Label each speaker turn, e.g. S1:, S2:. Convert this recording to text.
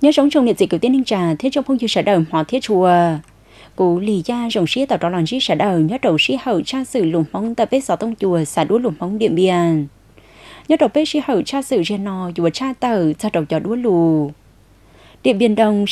S1: nhớ sống trong niệm dịch của tiên ninh trà thế trong phong dư sở đời họ thiết chùa cụ lì gia rồng sĩ tạo đó lòng sĩ sở đời nhớ đầu sĩ hậu cha sử lùm mong tập vết gió tông chùa xả đuối lùm mong điện biên nhớ đầu bếp sĩ hậu cha sử riêng nò chùa cha tờ cha đầu gió đuối lù điện biên đông